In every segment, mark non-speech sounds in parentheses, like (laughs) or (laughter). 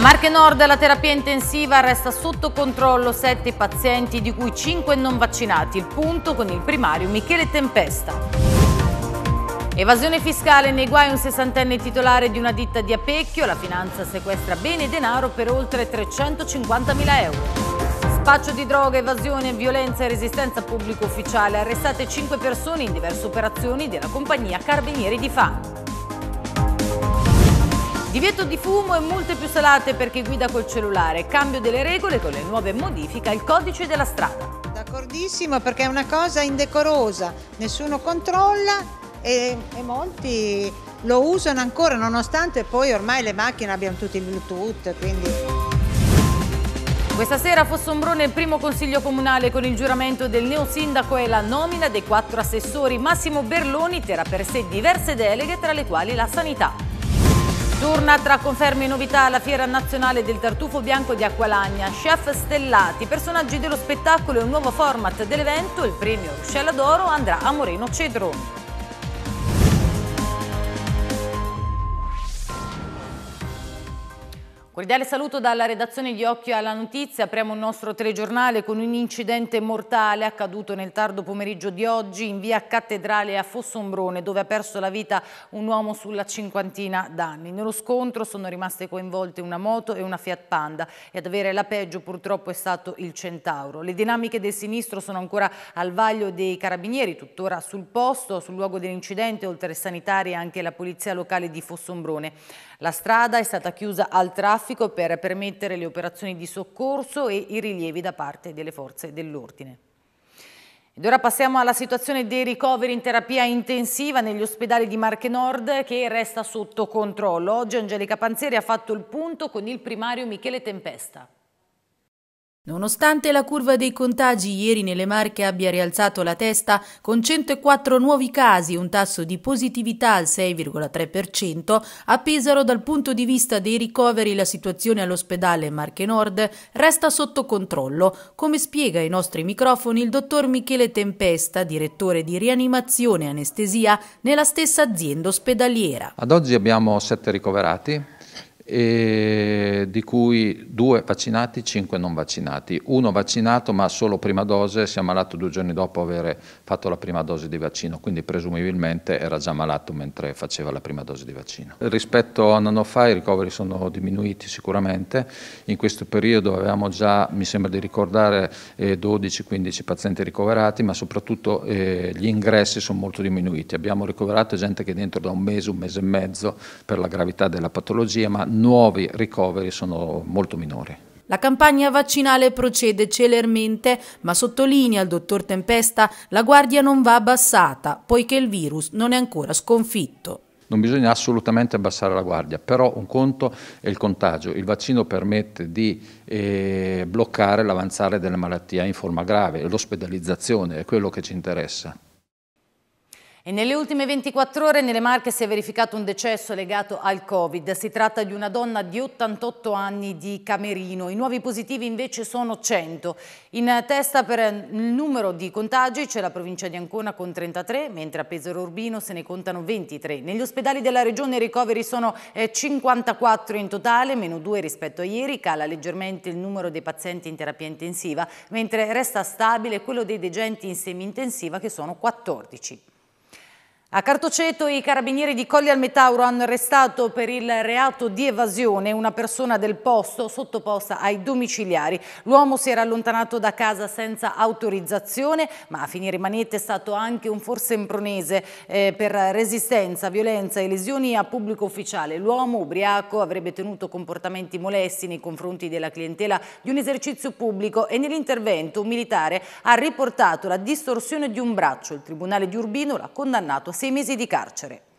Marche Nord la terapia intensiva resta sotto controllo 7 pazienti di cui 5 non vaccinati, il punto con il primario Michele Tempesta. Evasione fiscale nei guai un sessantenne titolare di una ditta di Apecchio, la finanza sequestra bene denaro per oltre 350.000 euro. Spaccio di droga, evasione, violenza e resistenza pubblico ufficiale, arrestate 5 persone in diverse operazioni della compagnia Carabinieri di Fano. Divieto di fumo e multe più salate per chi guida col cellulare. Cambio delle regole con le nuove modifiche al codice della strada. D'accordissimo perché è una cosa indecorosa, nessuno controlla e, e molti lo usano ancora nonostante poi ormai le macchine abbiano tutti il Bluetooth. Quindi... Questa sera a Fossombrone il primo consiglio comunale con il giuramento del neosindaco e la nomina dei quattro assessori. Massimo Berloni terrà per sé diverse deleghe tra le quali la sanità. Giorna tra conferme e novità alla Fiera Nazionale del Tartufo Bianco di Acqualagna, chef stellati, personaggi dello spettacolo e un nuovo format dell'evento, il premio Ruscella d'Oro andrà a Moreno Cedroni. Cordiale saluto dalla redazione di Occhio alla Notizia. Apriamo il nostro telegiornale con un incidente mortale accaduto nel tardo pomeriggio di oggi in via Cattedrale a Fossombrone, dove ha perso la vita un uomo sulla cinquantina d'anni. Nello scontro sono rimaste coinvolte una moto e una Fiat Panda e ad avere la peggio purtroppo è stato il Centauro. Le dinamiche del sinistro sono ancora al vaglio dei carabinieri, tuttora sul posto, sul luogo dell'incidente, oltre ai sanitari e anche la polizia locale di Fossombrone. La strada è stata chiusa al traffico per permettere le operazioni di soccorso e i rilievi da parte delle forze dell'ordine. Ed ora passiamo alla situazione dei ricoveri in terapia intensiva negli ospedali di Marche Nord che resta sotto controllo. Oggi Angelica Panzeri ha fatto il punto con il primario Michele Tempesta. Nonostante la curva dei contagi ieri nelle Marche abbia rialzato la testa con 104 nuovi casi e un tasso di positività al 6,3%, a Pesaro dal punto di vista dei ricoveri la situazione all'ospedale Marche Nord resta sotto controllo, come spiega ai nostri microfoni il dottor Michele Tempesta, direttore di rianimazione e anestesia nella stessa azienda ospedaliera. Ad oggi abbiamo 7 ricoverati di cui due vaccinati, cinque non vaccinati. Uno vaccinato ma solo prima dose, si è ammalato due giorni dopo aver fatto la prima dose di vaccino, quindi presumibilmente era già malato mentre faceva la prima dose di vaccino. Rispetto a un anno fa i ricoveri sono diminuiti sicuramente, in questo periodo avevamo già, mi sembra di ricordare, 12-15 eh, pazienti ricoverati, ma soprattutto eh, gli ingressi sono molto diminuiti. Abbiamo ricoverato gente che dentro da un mese, un mese e mezzo per la gravità della patologia, ma nuovi ricoveri sono molto minori. La campagna vaccinale procede celermente, ma sottolinea il dottor Tempesta, la guardia non va abbassata, poiché il virus non è ancora sconfitto. Non bisogna assolutamente abbassare la guardia, però un conto è il contagio. Il vaccino permette di eh, bloccare l'avanzare della malattia in forma grave, l'ospedalizzazione è quello che ci interessa. E nelle ultime 24 ore nelle Marche si è verificato un decesso legato al Covid. Si tratta di una donna di 88 anni di Camerino. I nuovi positivi invece sono 100. In testa per il numero di contagi c'è la provincia di Ancona con 33, mentre a Pesaro Urbino se ne contano 23. Negli ospedali della regione i ricoveri sono 54 eh, in totale, meno 2 rispetto a ieri. Cala leggermente il numero dei pazienti in terapia intensiva, mentre resta stabile quello dei degenti in semi-intensiva che sono 14. A Cartoceto i carabinieri di Colli al Metauro hanno arrestato per il reato di evasione una persona del posto sottoposta ai domiciliari. L'uomo si era allontanato da casa senza autorizzazione, ma a finire in manette è stato anche un forsempronese eh, per resistenza, violenza e lesioni a pubblico ufficiale. L'uomo ubriaco avrebbe tenuto comportamenti molesti nei confronti della clientela di un esercizio pubblico e nell'intervento un militare ha riportato la distorsione di un braccio. Il Tribunale di Urbino l'ha condannato a sei mesi di carcere.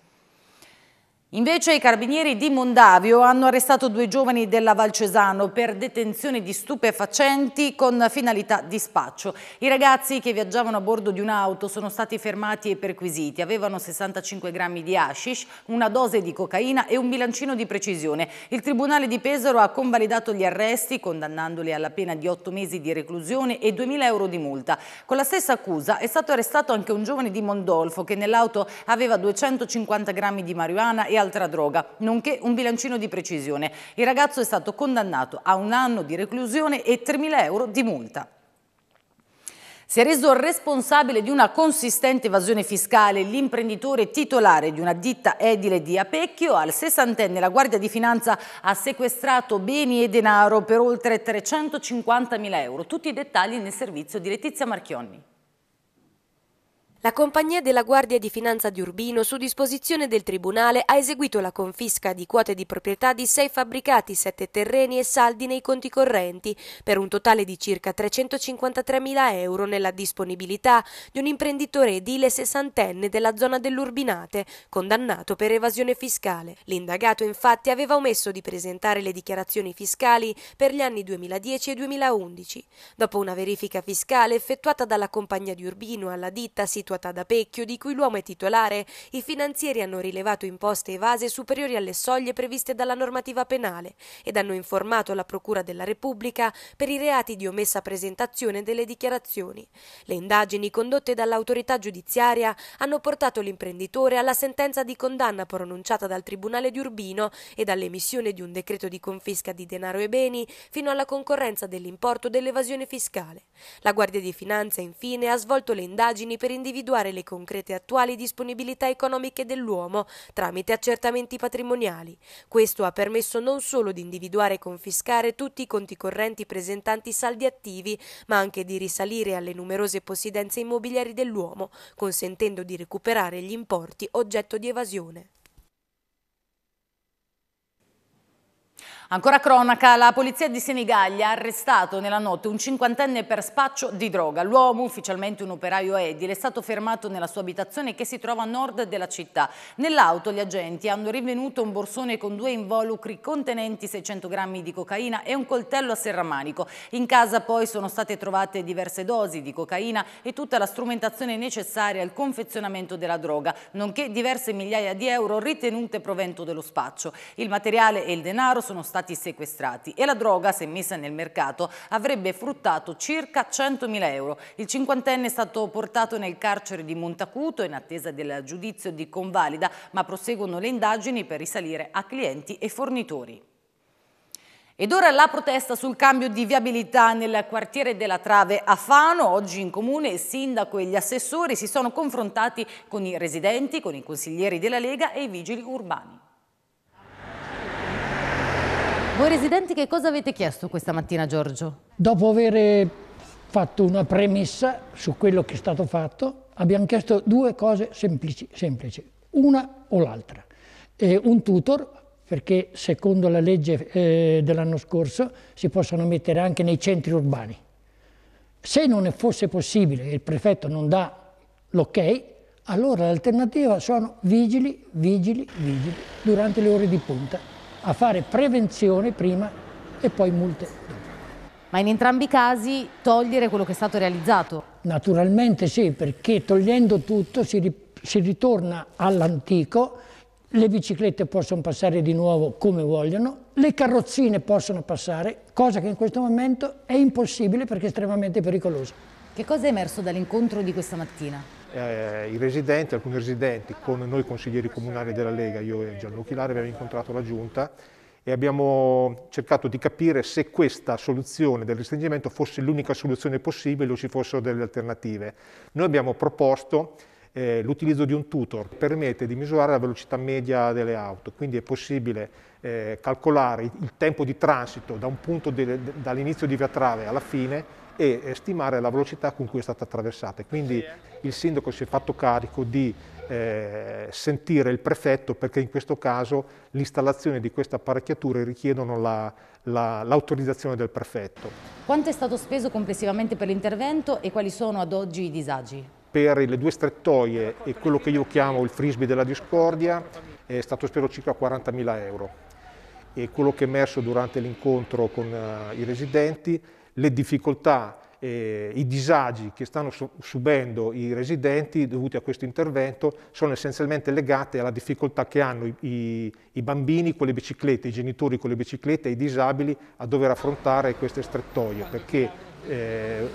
Invece i carabinieri di Mondavio hanno arrestato due giovani della Valcesano per detenzione di stupefacenti con finalità di spaccio. I ragazzi che viaggiavano a bordo di un'auto sono stati fermati e perquisiti. Avevano 65 grammi di hashish, una dose di cocaina e un bilancino di precisione. Il Tribunale di Pesaro ha convalidato gli arresti condannandoli alla pena di 8 mesi di reclusione e 2.000 euro di multa. Con la stessa accusa è stato arrestato anche un giovane di Mondolfo che nell'auto aveva 250 grammi di marijuana e altra droga, nonché un bilancino di precisione. Il ragazzo è stato condannato a un anno di reclusione e 3.000 euro di multa. Si è reso responsabile di una consistente evasione fiscale l'imprenditore titolare di una ditta edile di Apecchio. Al sessantenne la Guardia di Finanza ha sequestrato beni e denaro per oltre 350.000 euro. Tutti i dettagli nel servizio di Letizia Marchionni. La compagnia della Guardia di Finanza di Urbino, su disposizione del Tribunale, ha eseguito la confisca di quote di proprietà di sei fabbricati, sette terreni e saldi nei conti correnti, per un totale di circa 353.000 euro nella disponibilità di un imprenditore edile sessantenne della zona dell'Urbinate, condannato per evasione fiscale. L'indagato, infatti, aveva omesso di presentare le dichiarazioni fiscali per gli anni 2010 e 2011. Dopo una verifica fiscale effettuata dalla compagnia di Urbino alla ditta situata effettuata da Pecchio, di cui l'uomo è titolare, i finanzieri hanno rilevato imposte evase superiori alle soglie previste dalla normativa penale ed hanno informato la Procura della Repubblica per i reati di omessa presentazione delle dichiarazioni. Le indagini condotte dall'autorità giudiziaria hanno portato l'imprenditore alla sentenza di condanna pronunciata dal Tribunale di Urbino e dall'emissione di un decreto di confisca di denaro e beni fino alla concorrenza dell'importo dell'evasione fiscale. La Guardia di Finanza, infine, ha svolto le indagini per individuare individuare le concrete attuali disponibilità economiche dell'uomo tramite accertamenti patrimoniali. Questo ha permesso non solo di individuare e confiscare tutti i conti correnti presentanti saldi attivi, ma anche di risalire alle numerose possidenze immobiliari dell'uomo, consentendo di recuperare gli importi oggetto di evasione. Ancora cronaca, la polizia di Senigallia ha arrestato nella notte un cinquantenne per spaccio di droga. L'uomo, ufficialmente un operaio edile, è stato fermato nella sua abitazione che si trova a nord della città. Nell'auto gli agenti hanno rinvenuto un borsone con due involucri contenenti 600 grammi di cocaina e un coltello a serramanico. In casa poi sono state trovate diverse dosi di cocaina e tutta la strumentazione necessaria al confezionamento della droga, nonché diverse migliaia di euro ritenute provento dello spaccio. Il materiale e il denaro sono stati stati sequestrati e la droga, se messa nel mercato, avrebbe fruttato circa 100.000 euro. Il cinquantenne è stato portato nel carcere di Montacuto in attesa del giudizio di convalida, ma proseguono le indagini per risalire a clienti e fornitori. Ed ora la protesta sul cambio di viabilità nel quartiere della Trave a Fano. Oggi in comune il sindaco e gli assessori si sono confrontati con i residenti, con i consiglieri della Lega e i vigili urbani. Voi residenti che cosa avete chiesto questa mattina Giorgio? Dopo aver fatto una premessa su quello che è stato fatto, abbiamo chiesto due cose semplici, semplici una o l'altra. un tutor, perché secondo la legge eh, dell'anno scorso si possono mettere anche nei centri urbani. Se non fosse possibile e il prefetto non dà l'ok, allora l'alternativa sono vigili, vigili, vigili durante le ore di punta a fare prevenzione prima e poi multe dopo. Ma in entrambi i casi togliere quello che è stato realizzato? Naturalmente sì, perché togliendo tutto si, ri si ritorna all'antico le biciclette possono passare di nuovo come vogliono, le carrozzine possono passare, cosa che in questo momento è impossibile perché è estremamente pericolosa. Che cosa è emerso dall'incontro di questa mattina? Eh, I residenti, alcuni residenti, con noi consiglieri comunali della Lega, io e Gianluca Lari, abbiamo incontrato la Giunta e abbiamo cercato di capire se questa soluzione del restringimento fosse l'unica soluzione possibile o ci fossero delle alternative. Noi abbiamo proposto eh, l'utilizzo di un tutor permette di misurare la velocità media delle auto, quindi è possibile eh, calcolare il tempo di transito da dall'inizio di via Trave alla fine e stimare la velocità con cui è stata attraversata. Quindi eh. il sindaco si è fatto carico di eh, sentire il prefetto perché in questo caso l'installazione di queste apparecchiature richiedono l'autorizzazione la, del prefetto. Quanto è stato speso complessivamente per l'intervento e quali sono ad oggi i disagi? per le due strettoie e quello che io chiamo il frisbee della discordia è stato speso circa 40.000 euro e quello che è emerso durante l'incontro con uh, i residenti, le difficoltà, eh, i disagi che stanno su subendo i residenti dovuti a questo intervento sono essenzialmente legate alla difficoltà che hanno i, i, i bambini con le biciclette, i genitori con le biciclette e i disabili a dover affrontare queste strettoie perché eh,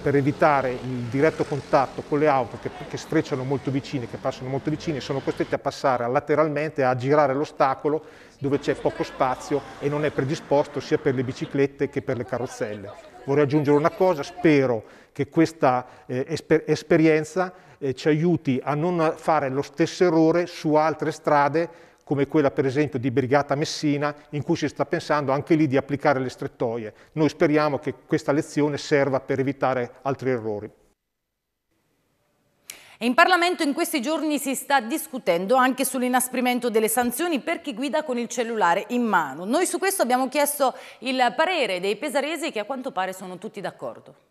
per evitare il diretto contatto con le auto che, che strecciano molto vicine, che passano molto vicine, sono costrette a passare lateralmente, a girare l'ostacolo dove c'è poco spazio e non è predisposto sia per le biciclette che per le carrozzelle. Vorrei aggiungere una cosa, spero che questa eh, esper esperienza eh, ci aiuti a non fare lo stesso errore su altre strade come quella per esempio di Brigata Messina, in cui si sta pensando anche lì di applicare le strettoie. Noi speriamo che questa lezione serva per evitare altri errori. In Parlamento in questi giorni si sta discutendo anche sull'inasprimento delle sanzioni per chi guida con il cellulare in mano. Noi su questo abbiamo chiesto il parere dei pesaresi che a quanto pare sono tutti d'accordo.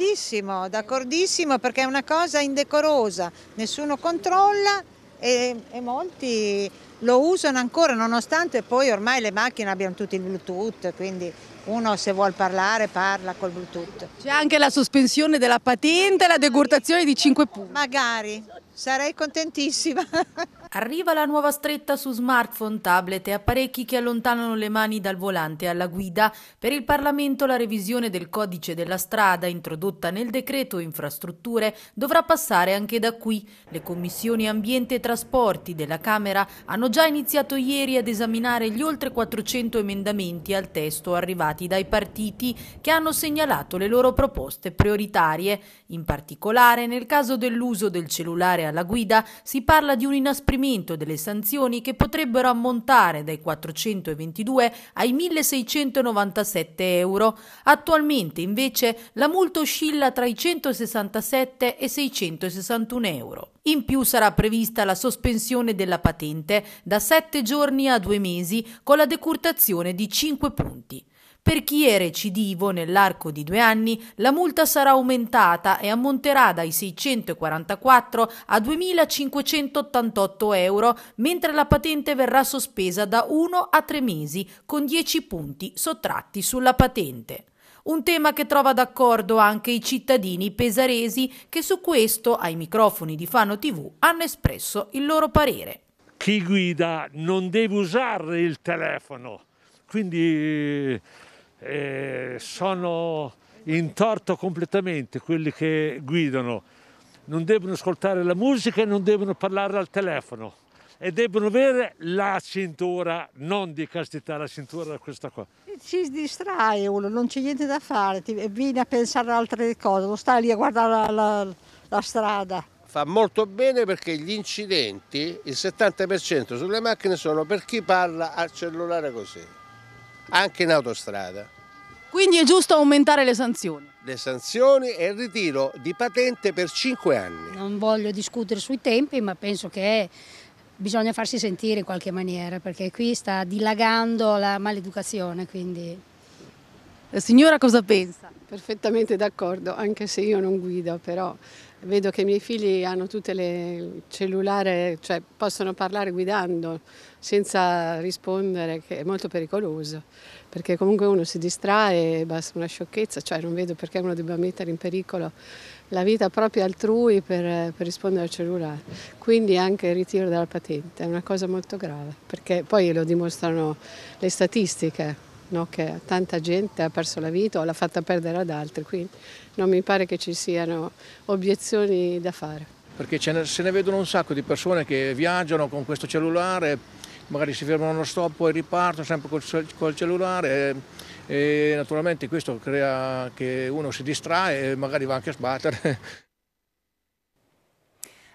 D'accordissimo, d'accordissimo perché è una cosa indecorosa, nessuno controlla e, e molti lo usano ancora nonostante poi ormai le macchine abbiano tutti il Bluetooth, quindi uno se vuol parlare parla col Bluetooth. C'è anche la sospensione della patente e la degurtazione di 5 punti. Magari, sarei contentissima. (laughs) Arriva la nuova stretta su smartphone, tablet e apparecchi che allontanano le mani dal volante alla guida. Per il Parlamento la revisione del codice della strada introdotta nel decreto infrastrutture dovrà passare anche da qui. Le commissioni ambiente e trasporti della Camera hanno già iniziato ieri ad esaminare gli oltre 400 emendamenti al testo arrivati dai partiti che hanno segnalato le loro proposte prioritarie. In particolare nel caso dell'uso del cellulare alla guida si parla di un inasprimento inasprimento delle sanzioni che potrebbero ammontare dai 422 ai 1697 euro. Attualmente invece la multa oscilla tra i 167 e 661 euro. In più sarà prevista la sospensione della patente da 7 giorni a 2 mesi con la decurtazione di 5 punti. Per chi è recidivo nell'arco di due anni la multa sarà aumentata e ammonterà dai 644 a 2.588 euro, mentre la patente verrà sospesa da 1 a 3 mesi, con 10 punti sottratti sulla patente. Un tema che trova d'accordo anche i cittadini pesaresi che su questo ai microfoni di Fano TV hanno espresso il loro parere. Chi guida non deve usare il telefono, quindi eh, sono in torto completamente quelli che guidano, non devono ascoltare la musica e non devono parlare al telefono e devono avere la cintura, non di castità, la cintura questa qua. Ci distrae uno, non c'è niente da fare, ti, vieni a pensare ad altre cose, non stai lì a guardare la, la, la strada. Fa molto bene perché gli incidenti, il 70% sulle macchine sono per chi parla al cellulare così anche in autostrada. Quindi è giusto aumentare le sanzioni? Le sanzioni e il ritiro di patente per 5 anni. Non voglio discutere sui tempi, ma penso che bisogna farsi sentire in qualche maniera, perché qui sta dilagando la maleducazione, quindi la eh, signora cosa pensa? Perfettamente d'accordo, anche se io non guido, però vedo che i miei figli hanno tutte le cellulare, cioè possono parlare guidando senza rispondere, che è molto pericoloso, perché comunque uno si distrae e basta una sciocchezza, cioè non vedo perché uno debba mettere in pericolo la vita propria altrui per, per rispondere al cellulare. Quindi anche il ritiro dalla patente è una cosa molto grave, perché poi lo dimostrano le statistiche no? che tanta gente ha perso la vita o l'ha fatta perdere ad altri, quindi non mi pare che ci siano obiezioni da fare. Perché ne, se ne vedono un sacco di persone che viaggiano con questo cellulare, magari si fermano uno stop e ripartono sempre col, col cellulare e, e naturalmente questo crea che uno si distrae e magari va anche a sbattere. (laughs)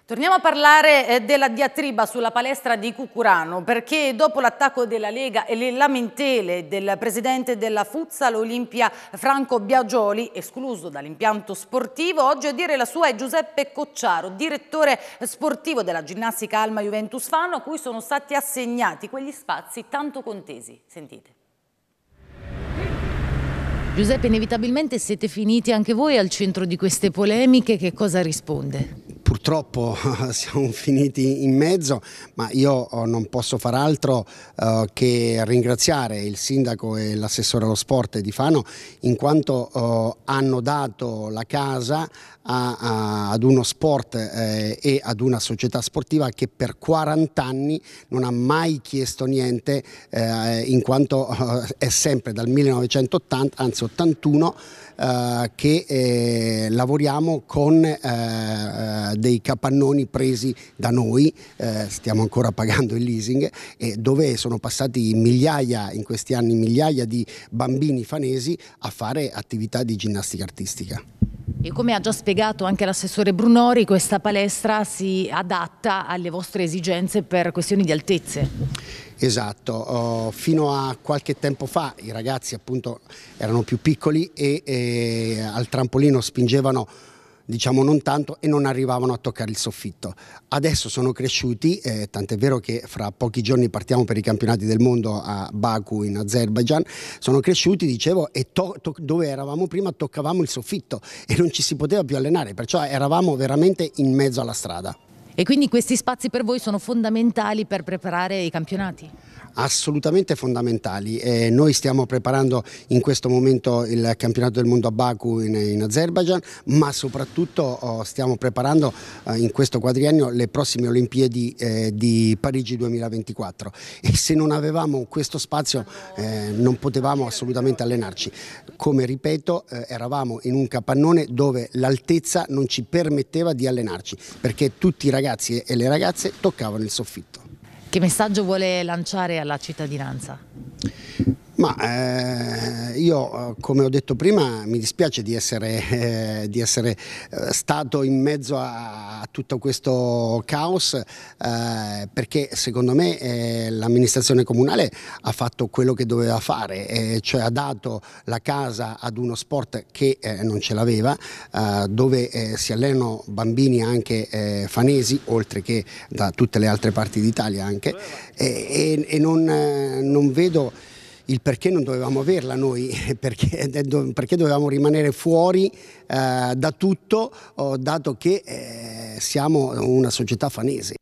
Torniamo a parlare eh, della diatriba sulla palestra di Cucurano perché dopo l'attacco della Lega e le lamentele del presidente della Fuzza Olimpia Franco Biagioli, escluso dall'impianto sportivo, oggi a dire la sua è Giuseppe Cocciaro, direttore sportivo della ginnastica Alma Juventus Fano a cui sono stati assegnati quegli spazi tanto contesi. Sentite. Giuseppe, inevitabilmente siete finiti anche voi al centro di queste polemiche, che cosa risponde? purtroppo (laughs) siamo finiti in mezzo, ma io eh, non posso far altro eh, che ringraziare il sindaco e l'assessore allo sport di Fano in quanto eh, hanno dato la casa ad uno sport e ad una società sportiva che per 40 anni non ha mai chiesto niente in quanto (laughs) è sempre dal 1980, anzi 81 eh, che eh, lavoriamo con eh, eh, dei capannoni presi da noi, eh, stiamo ancora pagando il leasing, dove sono passati migliaia, in questi anni migliaia di bambini fanesi a fare attività di ginnastica artistica. E come ha già spiegato anche l'assessore Brunori, questa palestra si adatta alle vostre esigenze per questioni di altezze. Esatto, oh, fino a qualche tempo fa i ragazzi appunto erano più piccoli e, e al trampolino spingevano diciamo non tanto e non arrivavano a toccare il soffitto. Adesso sono cresciuti, eh, tant'è vero che fra pochi giorni partiamo per i campionati del mondo a Baku in Azerbaijan, sono cresciuti, dicevo, e dove eravamo prima toccavamo il soffitto e non ci si poteva più allenare, perciò eravamo veramente in mezzo alla strada. E quindi questi spazi per voi sono fondamentali per preparare i campionati? assolutamente fondamentali. Eh, noi stiamo preparando in questo momento il campionato del mondo a Baku in, in Azerbaijan, ma soprattutto oh, stiamo preparando eh, in questo quadriennio le prossime Olimpiadi eh, di Parigi 2024 e se non avevamo questo spazio eh, non potevamo assolutamente allenarci. Come ripeto, eh, eravamo in un capannone dove l'altezza non ci permetteva di allenarci perché tutti i ragazzi e le ragazze toccavano il soffitto. Che messaggio vuole lanciare alla cittadinanza? Ma eh, io, eh, come ho detto prima, mi dispiace di essere, eh, di essere eh, stato in mezzo a, a tutto questo caos, eh, perché secondo me l'amministrazione comunale ha fatto quello che doveva fare, cioè ha dato la casa ad uno sport che non ce l'aveva, dove si allenano bambini anche fanesi, oltre che da tutte le altre parti d'Italia anche, e, e non, non vedo il perché non dovevamo averla noi, (laughs) perché, eh, perché dovevamo rimanere fuori eh, da tutto, oh, dato che eh, siamo una società fanese.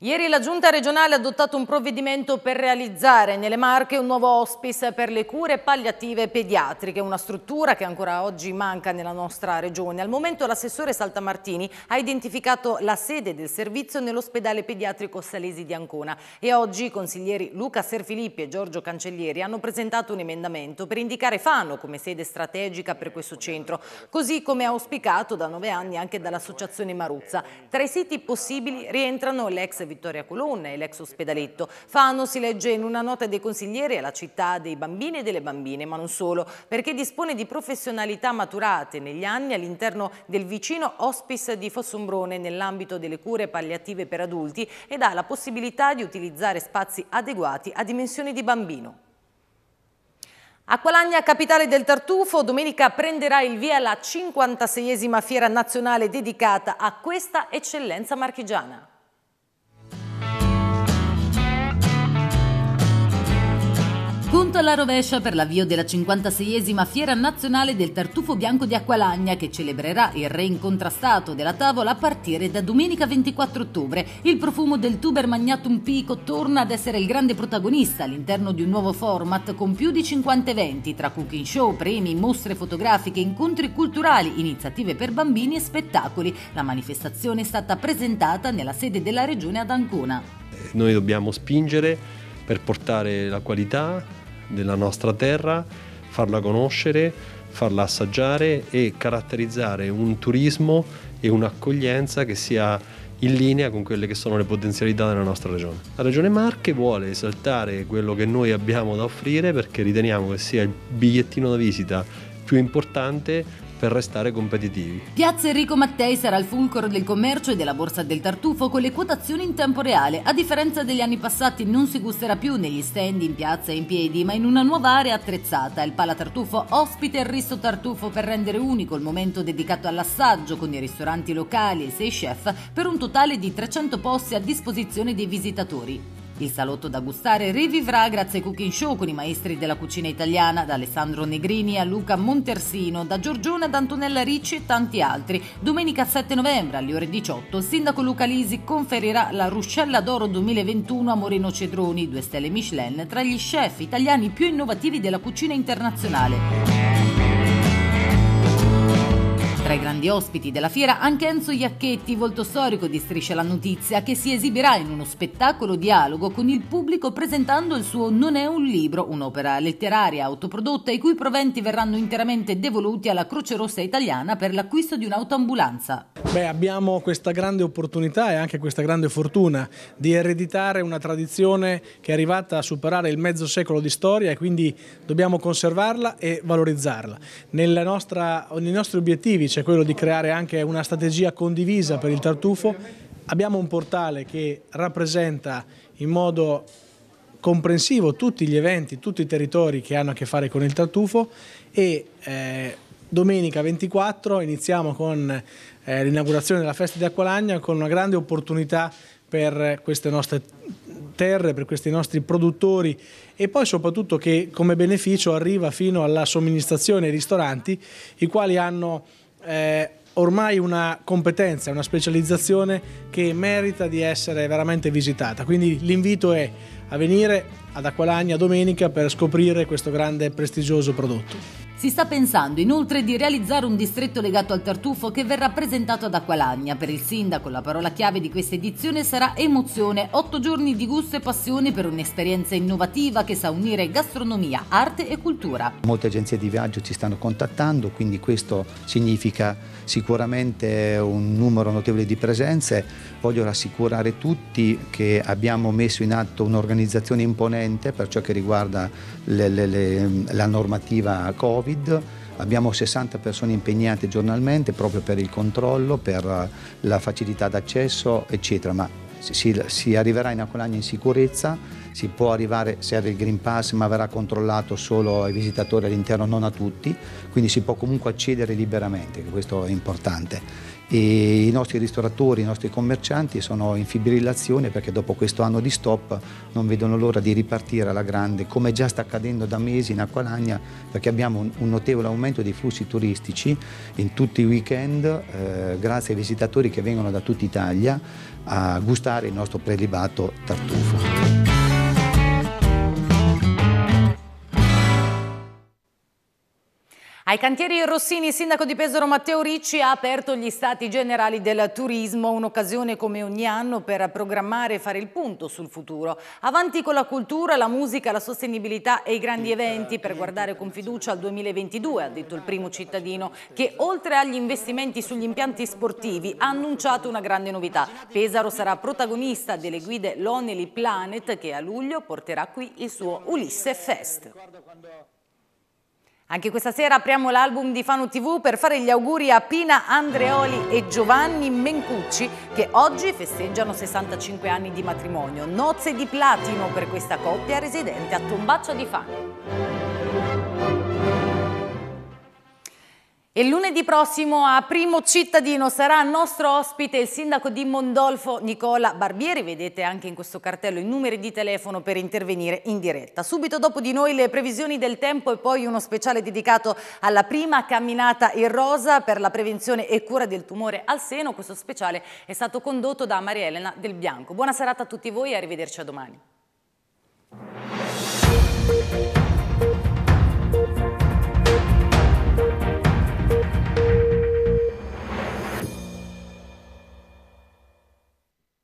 Ieri la Giunta regionale ha adottato un provvedimento per realizzare nelle Marche un nuovo hospice per le cure palliative pediatriche, una struttura che ancora oggi manca nella nostra regione. Al momento l'assessore Saltamartini ha identificato la sede del servizio nell'ospedale pediatrico Salesi di Ancona e oggi i consiglieri Luca Serfilippi e Giorgio Cancellieri hanno presentato un emendamento per indicare Fano come sede strategica per questo centro, così come auspicato da nove anni anche dall'associazione Maruzza. Tra i siti possibili rientrano l'ex Vittoria Colonna e l'ex ospedaletto. Fano si legge in una nota dei consiglieri alla città dei bambini e delle bambine, ma non solo, perché dispone di professionalità maturate negli anni all'interno del vicino hospice di Fossombrone nell'ambito delle cure palliative per adulti ed ha la possibilità di utilizzare spazi adeguati a dimensioni di bambino. Acqualagna, capitale del Tartufo, domenica prenderà il via la 56esima fiera nazionale dedicata a questa eccellenza marchigiana. Punto alla rovescia per l'avvio della 56esima Fiera Nazionale del Tartufo Bianco di Acqualagna che celebrerà il re incontrastato della tavola a partire da domenica 24 ottobre. Il profumo del tuber magnatum pico torna ad essere il grande protagonista all'interno di un nuovo format con più di 50 eventi tra cooking show, premi, mostre fotografiche, incontri culturali, iniziative per bambini e spettacoli. La manifestazione è stata presentata nella sede della regione ad Ancona. Noi dobbiamo spingere per portare la qualità, della nostra terra, farla conoscere, farla assaggiare e caratterizzare un turismo e un'accoglienza che sia in linea con quelle che sono le potenzialità della nostra regione. La regione Marche vuole esaltare quello che noi abbiamo da offrire perché riteniamo che sia il bigliettino da visita più importante per restare competitivi. Piazza Enrico Mattei sarà il fulcro del commercio e della borsa del tartufo con le quotazioni in tempo reale. A differenza degli anni passati non si gusterà più negli stand in piazza e in piedi, ma in una nuova area attrezzata. Il Pala Tartufo ospita il Risto Tartufo per rendere unico il momento dedicato all'assaggio con i ristoranti locali e sei chef per un totale di 300 posti a disposizione dei visitatori. Il salotto da gustare rivivrà grazie ai cooking show con i maestri della cucina italiana, da Alessandro Negrini a Luca Montersino, da Giorgione ad Antonella Ricci e tanti altri. Domenica 7 novembre alle ore 18 il sindaco Luca Lisi conferirà la Ruscella d'Oro 2021 a Moreno Cedroni, due stelle Michelin, tra gli chef italiani più innovativi della cucina internazionale. Tra i grandi ospiti della fiera anche Enzo Iacchetti, volto storico di Striscia la Notizia, che si esibirà in uno spettacolo dialogo con il pubblico presentando il suo Non è un libro, un'opera letteraria autoprodotta i cui proventi verranno interamente devoluti alla Croce Rossa Italiana per l'acquisto di un'autoambulanza. Beh, abbiamo questa grande opportunità e anche questa grande fortuna di ereditare una tradizione che è arrivata a superare il mezzo secolo di storia e quindi dobbiamo conservarla e valorizzarla. Nostra, nei nostri obiettivi c'è cioè quello di creare anche una strategia condivisa per il tartufo. Abbiamo un portale che rappresenta in modo comprensivo tutti gli eventi, tutti i territori che hanno a che fare con il tartufo e eh, domenica 24 iniziamo con eh, l'inaugurazione della festa di Acqualagna con una grande opportunità per queste nostre terre, per questi nostri produttori e poi soprattutto che come beneficio arriva fino alla somministrazione ai ristoranti i quali hanno eh, ormai una competenza, una specializzazione che merita di essere veramente visitata. Quindi l'invito è a venire ad Aqualagna domenica per scoprire questo grande e prestigioso prodotto. Si sta pensando inoltre di realizzare un distretto legato al tartufo che verrà presentato ad Acqualagna. Per il sindaco la parola chiave di questa edizione sarà emozione, otto giorni di gusto e passione per un'esperienza innovativa che sa unire gastronomia, arte e cultura. Molte agenzie di viaggio ci stanno contattando, quindi questo significa sicuramente un numero notevole di presenze. Voglio rassicurare tutti che abbiamo messo in atto un'organizzazione imponente per ciò che riguarda le, le, le, la normativa Covid. Abbiamo 60 persone impegnate giornalmente proprio per il controllo, per la facilità d'accesso, eccetera, ma si, si arriverà in Acolagna in sicurezza, si può arrivare, serve il Green Pass ma verrà controllato solo ai visitatori all'interno, non a tutti, quindi si può comunque accedere liberamente, questo è importante. E I nostri ristoratori, i nostri commercianti sono in fibrillazione perché dopo questo anno di stop non vedono l'ora di ripartire alla grande, come già sta accadendo da mesi in Aqualagna, perché abbiamo un, un notevole aumento dei flussi turistici in tutti i weekend, eh, grazie ai visitatori che vengono da tutta Italia a gustare il nostro prelibato tartufo. Ai cantieri Rossini, il sindaco di Pesaro Matteo Ricci ha aperto gli stati generali del turismo, un'occasione come ogni anno per programmare e fare il punto sul futuro. Avanti con la cultura, la musica, la sostenibilità e i grandi eventi per guardare con fiducia al 2022, ha detto il primo cittadino, che oltre agli investimenti sugli impianti sportivi ha annunciato una grande novità. Pesaro sarà protagonista delle guide Lonely Planet che a luglio porterà qui il suo Ulisse Fest. Anche questa sera apriamo l'album di Fano TV per fare gli auguri a Pina Andreoli e Giovanni Mencucci che oggi festeggiano 65 anni di matrimonio. Nozze di platino per questa coppia residente a Tombaccio di Fano. E lunedì prossimo a Primo Cittadino sarà nostro ospite il sindaco di Mondolfo Nicola Barbieri. Vedete anche in questo cartello i numeri di telefono per intervenire in diretta. Subito dopo di noi le previsioni del tempo e poi uno speciale dedicato alla prima camminata in rosa per la prevenzione e cura del tumore al seno. Questo speciale è stato condotto da Maria Elena Del Bianco. Buona serata a tutti voi e arrivederci a domani.